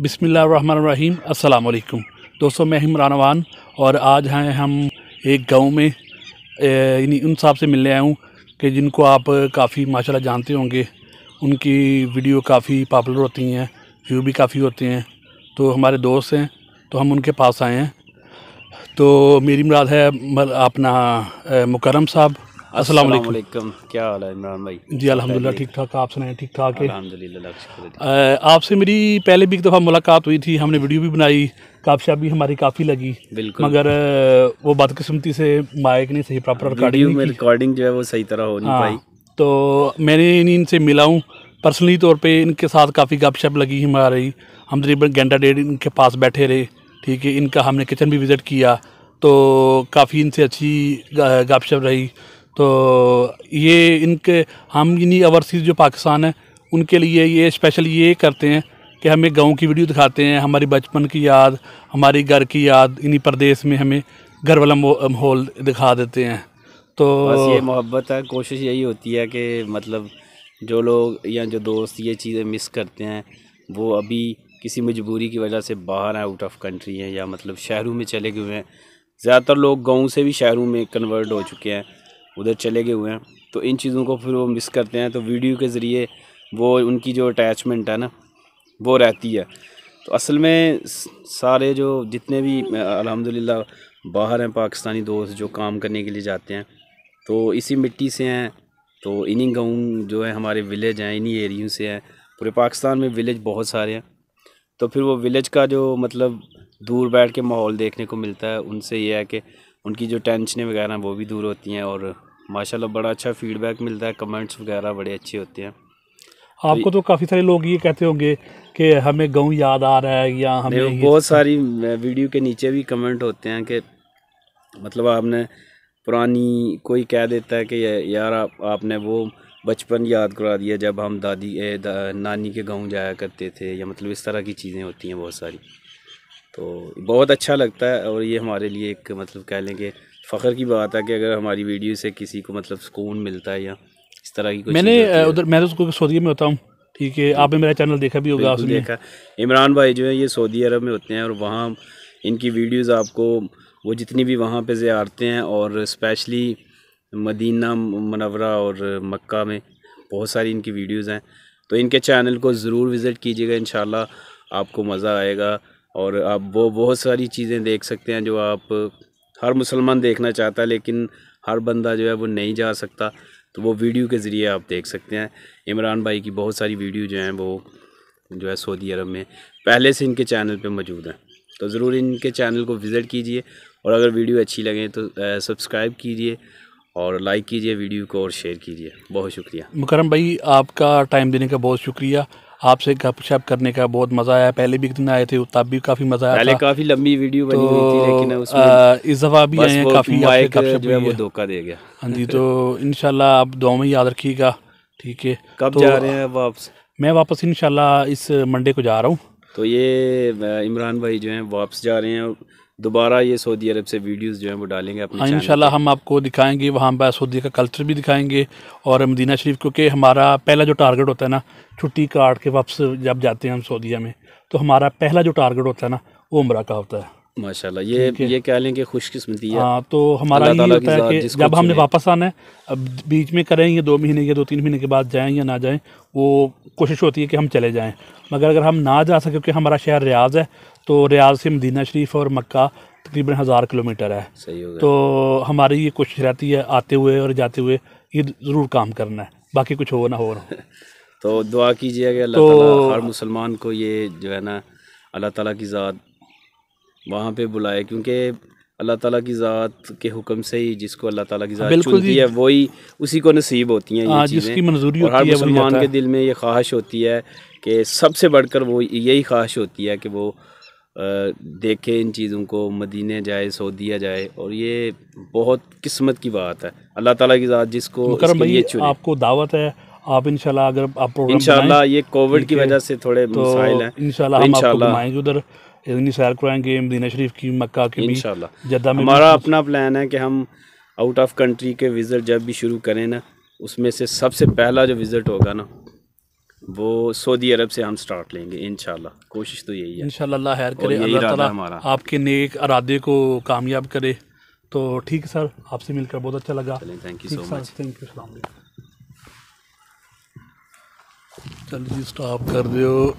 बिसमीम अल्लाम दोस्तों मैं हिमरानवान और आज हैं हम एक गांव में यानी उन साहब से मिलने आया हूँ कि जिनको आप काफ़ी माशाल्लाह जानते होंगे उनकी वीडियो काफ़ी पॉपुलर होती हैं व्यू भी काफ़ी होते हैं तो हमारे दोस्त हैं तो हम उनके पास आए हैं तो मेरी मुराद है अपना मुकरम साहब असलम क्या हाल है इमरान भाई जी अलहमदिल्ला ठीक ठाक आप सुनाए ठीक ठाक है आपसे मेरी पहले भी एक दफ़ा मुलाकात हुई थी हमने वीडियो भी बनाई काफिया भी हमारी काफ़ी लगी बिल्कुल मगर वो बदकस्मती से माइक नहीं सही प्रॉपर रिकॉर्डिंग रिकॉर्डिंग जो है वो सही तरह हो नहीं हाँ, पाई तो मैंने इनसे मिला हूँ पर्सनली तौर पे इनके साथ काफ़ी गपशप लगी हमारी हम तरीबन घंटा डेढ़ इनके पास बैठे रहे ठीक है इनका हमने किचन भी विज़िट किया तो काफ़ी इनसे अच्छी गपशप रही तो ये इनके हम इन्हीं ओवरसीज जो पाकिस्तान है उनके लिए ये स्पेशल ये करते हैं कि हमें गांव की वीडियो दिखाते हैं हमारी बचपन की याद हमारी घर की याद इन्हीं प्रदेश में हमें घर वाला माहौल दिखा देते हैं तो बस ये मोहब्बत है कोशिश यही होती है कि मतलब जो लोग या जो दोस्त ये चीज़ें मिस करते हैं वो अभी किसी मजबूरी की वजह से बाहर हैं आउट ऑफ कंट्री हैं या मतलब शहरों में चले गए हैं ज़्यादातर लोग गाँव से भी शहरों में कन्वर्ट हो चुके हैं उधर चले गए हुए हैं तो इन चीज़ों को फिर वो मिस करते हैं तो वीडियो के ज़रिए वो उनकी जो अटैचमेंट है ना वो रहती है तो असल में सारे जो जितने भी अलहमदिल्ला बाहर हैं पाकिस्तानी दोस्त जो काम करने के लिए जाते हैं तो इसी मिट्टी से हैं तो इन्हीं गाँव जो है हमारे विलेज हैं इन्हीं एरियो से हैं पूरे पाकिस्तान में विलेज बहुत सारे हैं तो फिर वो विलेज का जो मतलब दूर बैठ के माहौल देखने को मिलता है उनसे ये है कि उनकी जो टेंशनें वगैरह वो भी दूर होती हैं और माशाल्लाह बड़ा अच्छा फीडबैक मिलता है कमेंट्स वगैरह बड़े अच्छे होते हैं आपको तो काफ़ी सारे लोग ये कहते होंगे कि हमें गाँव याद आ रहा है या हमें बहुत सारी वीडियो के नीचे भी कमेंट होते हैं कि मतलब आपने पुरानी कोई कह देता है कि यार आप आपने वो बचपन याद करा दिया जब हम दादी ए, दा, नानी के गांव जाया करते थे या मतलब इस तरह की चीज़ें होती हैं बहुत सारी तो बहुत अच्छा लगता है और ये हमारे लिए एक मतलब कह लेंगे फ़ख्र की बात है कि अगर हमारी वीडियो से किसी को मतलब सुकून मिलता है या इस तरह की मैंने उधर मैं तो सऊदी में होता हूँ ठीक है आपने मेरा चैनल देखा भी होगा आपने देखा इमरान भाई जो है ये सऊदी अरब में होते हैं और वहाँ इनकी वीडियोज़ आपको वो जितनी भी वहाँ पर ज़्यारते हैं और स्पेशली मदीना मनवरा और मक्का में बहुत सारी इनकी वीडियोज़ हैं तो इनके चैनल को ज़रूर विज़िट कीजिएगा इन आपको मज़ा आएगा और आप वो बहुत सारी चीज़ें देख सकते हैं जो आप हर मुसलमान देखना चाहता है लेकिन हर बंदा जो है वो नहीं जा सकता तो वो वीडियो के ज़रिए आप देख सकते हैं इमरान भाई की बहुत सारी वीडियो जो हैं वो जो है सऊदी अरब में पहले से इनके चैनल पे मौजूद हैं तो ज़रूर इनके चैनल को विज़िट कीजिए और अगर वीडियो अच्छी लगे तो सब्सक्राइब कीजिए और लाइक कीजिए वीडियो को और शेयर कीजिए बहुत शुक्रिया मुकरम भाई आपका टाइम देने का बहुत शुक्रिया आपसे गपशप करने का बहुत मज़ा आया पहले भी कितने आए थे तब भी काफ़ी मज़ा आया पहले काफ़ी लंबी वीडियो बनी तो, हुई थी तो, लेकिन उसमें इस दफ़ा भी आए हैं काफ़ी जो है वो धोखा दे गया हाँ जी तो इनशाला आप दो में याद रखिएगा ठीक है कब तो जा रहे हैं वापस मैं वापस इनशाला इस मंडे को जा रहा हूँ तो ये इमरान भाई जो है वापस जा रहे हैं दोबारा ये सऊदी अरब से वीडियोस जो हैं वो डालेंगे अपने हाँ, शाला हम आपको दिखाएंगे वहाँ पर सऊदी का कल्चर भी दिखाएंगे और मदीना शरीफ क्योंकि हमारा पहला जो टारगेट होता है ना छुट्टी काट के वापस जब जाते हैं हम सऊदीया में तो हमारा पहला जो टारगेट होता है ना वो उम्र का होता है माशाल्लाह ये ये कह लें कि खुशकिस्मती है हाँ तो हमारा ये होता है कि जब हमने वापस आना है अब बीच में करें या दो महीने या दो तीन महीने के बाद जाएं या ना जाएं वो कोशिश होती है कि हम चले जाएं मगर अगर हम ना जा सकें क्योंकि हमारा शहर रियाज है तो रियाज से मदीना शरीफ और मक्का तकरीबन हज़ार किलोमीटर है सही तो हमारी ये कोशिश रहती है आते हुए और जाते हुए ये ज़रूर काम करना है बाकी कुछ हो ना हो तो दुआ कीजिएगा तो, हर मुसलमान को ये जो है ना अल्लाह ताला की ज़ात वहाँ पे बुलाया क्योंकि अल्लाह ताला की ज़ात के हुक्म से ही जिसको अल्लाह ताला की ज़ात चुनती है वही उसी को नसीब होती हैं ये हाँ, चीज़ें और हर मुसलमान के दिल में ये ख्वाहिश होती है कि सबसे बढ़कर वो यही ख्वाहिश होती है कि वो देखे इन चीज़ों को मदीने जाए सऊदिया जाए और ये बहुत किस्मत की बात है अल्लाह ताला की ज़ात जिसको भाई आपको दावत है आप इंशाल्लाह अगर आप इंशाल्लाह ये कोविड की वजह से थोड़े तो मसाइल हैं इंशाल्लाह तो हम आपको उधर इतनी सैर करवाएंगे मदीना शरीफ की मक्का की इन जद्दा में हमारा अपना प्लान है कि हम आउट ऑफ कंट्री के विज़िट जब भी शुरू करें ना उसमें से सबसे पहला जो विज़िट होगा ना वो सऊदी अरब से हम स्टार्ट लेंगे इन कोशिश तो यही है इन अल्लाह खैर करे अल्लाह आपके नेक अरादे को कामयाब करे तो ठीक है सर आपसे मिलकर बहुत अच्छा लगा thank you so much thank you सलाम चल जी स्टॉप कर दियो